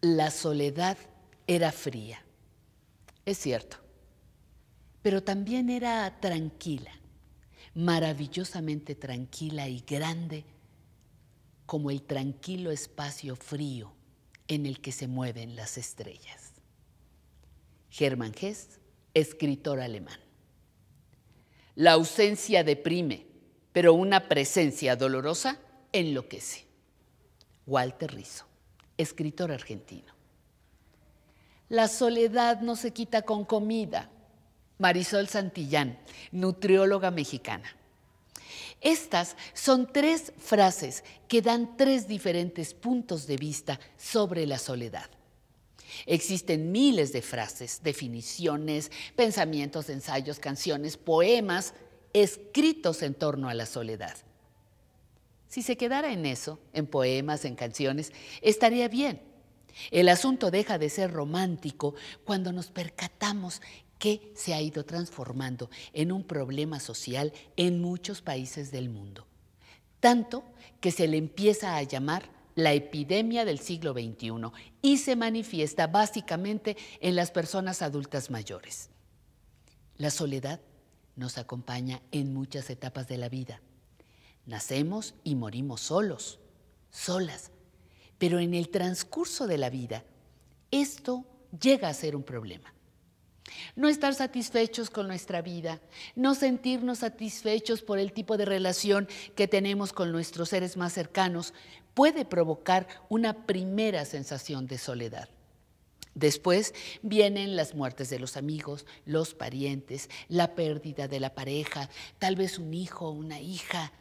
la soledad era fría. Es cierto, pero también era tranquila, maravillosamente tranquila y grande, como el tranquilo espacio frío en el que se mueven las estrellas. Germán Hess, escritor alemán. La ausencia deprime, pero una presencia dolorosa enloquece. Walter Rizzo escritor argentino. La soledad no se quita con comida. Marisol Santillán, nutrióloga mexicana. Estas son tres frases que dan tres diferentes puntos de vista sobre la soledad. Existen miles de frases, definiciones, pensamientos, ensayos, canciones, poemas escritos en torno a la soledad. Si se quedara en eso, en poemas, en canciones, estaría bien. El asunto deja de ser romántico cuando nos percatamos que se ha ido transformando en un problema social en muchos países del mundo. Tanto que se le empieza a llamar la epidemia del siglo XXI y se manifiesta básicamente en las personas adultas mayores. La soledad nos acompaña en muchas etapas de la vida Nacemos y morimos solos, solas. Pero en el transcurso de la vida, esto llega a ser un problema. No estar satisfechos con nuestra vida, no sentirnos satisfechos por el tipo de relación que tenemos con nuestros seres más cercanos, puede provocar una primera sensación de soledad. Después vienen las muertes de los amigos, los parientes, la pérdida de la pareja, tal vez un hijo, o una hija,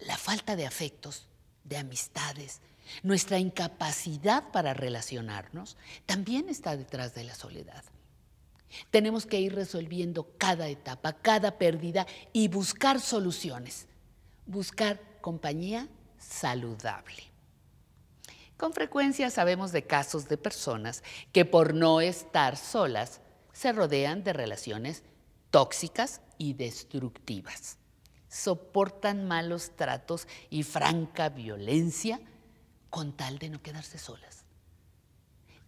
la falta de afectos, de amistades, nuestra incapacidad para relacionarnos, también está detrás de la soledad. Tenemos que ir resolviendo cada etapa, cada pérdida y buscar soluciones, buscar compañía saludable. Con frecuencia sabemos de casos de personas que por no estar solas se rodean de relaciones tóxicas y destructivas soportan malos tratos y franca violencia con tal de no quedarse solas.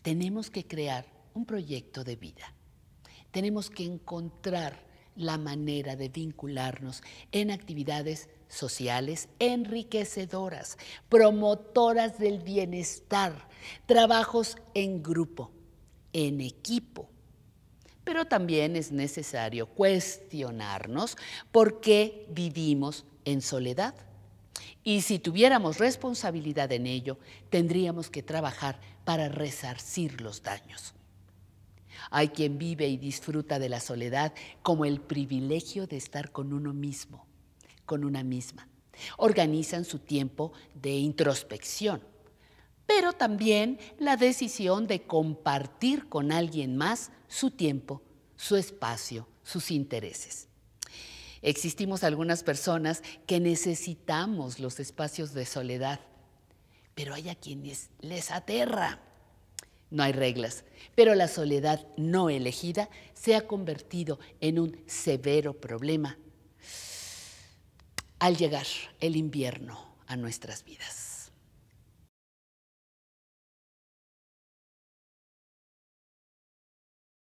Tenemos que crear un proyecto de vida. Tenemos que encontrar la manera de vincularnos en actividades sociales enriquecedoras, promotoras del bienestar, trabajos en grupo, en equipo pero también es necesario cuestionarnos por qué vivimos en soledad. Y si tuviéramos responsabilidad en ello, tendríamos que trabajar para resarcir los daños. Hay quien vive y disfruta de la soledad como el privilegio de estar con uno mismo, con una misma. Organizan su tiempo de introspección pero también la decisión de compartir con alguien más su tiempo, su espacio, sus intereses. Existimos algunas personas que necesitamos los espacios de soledad, pero hay a quienes les aterra. No hay reglas, pero la soledad no elegida se ha convertido en un severo problema al llegar el invierno a nuestras vidas.